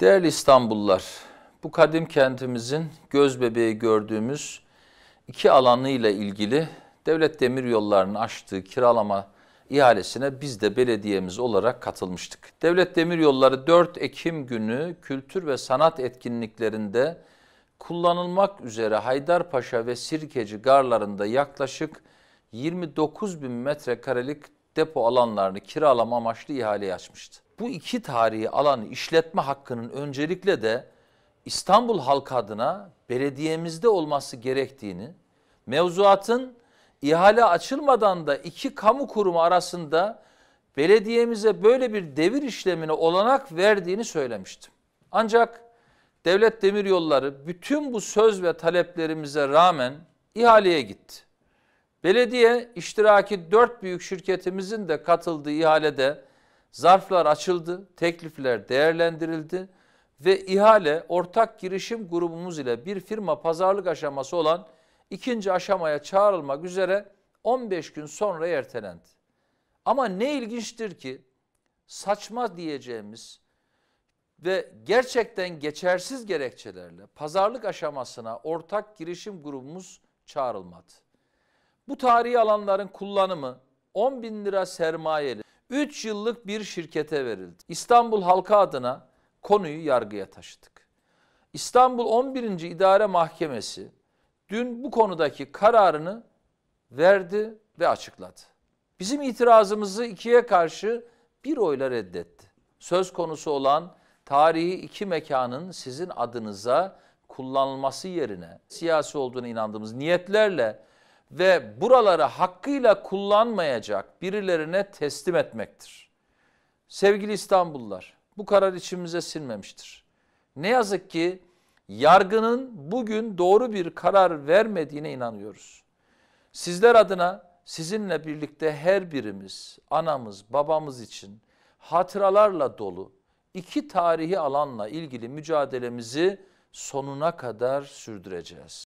Değerli İstanbullular, bu kadim kentimizin göz bebeği gördüğümüz iki alanı ile ilgili devlet demir yollarının açtığı kiralama ihalesine biz de belediyemiz olarak katılmıştık. Devlet Demir Yolları 4 Ekim günü kültür ve sanat etkinliklerinde kullanılmak üzere Haydarpaşa ve Sirkeci garlarında yaklaşık 29 bin metrekarelik depo alanlarını kiralama amaçlı ihale açmıştı. Bu iki tarihi alanı işletme hakkının öncelikle de İstanbul halkı adına belediyemizde olması gerektiğini, mevzuatın ihale açılmadan da iki kamu kurumu arasında belediyemize böyle bir devir işlemine olanak verdiğini söylemiştim. Ancak Devlet Demiryolları bütün bu söz ve taleplerimize rağmen ihaleye gitti. Belediye iştiraki dört büyük şirketimizin de katıldığı ihalede zarflar açıldı, teklifler değerlendirildi ve ihale ortak girişim grubumuz ile bir firma pazarlık aşaması olan ikinci aşamaya çağrılmak üzere 15 gün sonra ertelendi. Ama ne ilginçtir ki saçma diyeceğimiz ve gerçekten geçersiz gerekçelerle pazarlık aşamasına ortak girişim grubumuz çağrılmadı. Bu tarihi alanların kullanımı 10 bin lira sermayeli 3 yıllık bir şirkete verildi. İstanbul halka adına konuyu yargıya taşıdık. İstanbul 11. İdare Mahkemesi dün bu konudaki kararını verdi ve açıkladı. Bizim itirazımızı ikiye karşı bir oyla reddetti. Söz konusu olan tarihi iki mekanın sizin adınıza kullanılması yerine siyasi olduğuna inandığımız niyetlerle ve buraları hakkıyla kullanmayacak birilerine teslim etmektir. Sevgili İstanbullular bu karar içimize sinmemiştir. Ne yazık ki yargının bugün doğru bir karar vermediğine inanıyoruz. Sizler adına sizinle birlikte her birimiz anamız babamız için hatıralarla dolu iki tarihi alanla ilgili mücadelemizi sonuna kadar sürdüreceğiz.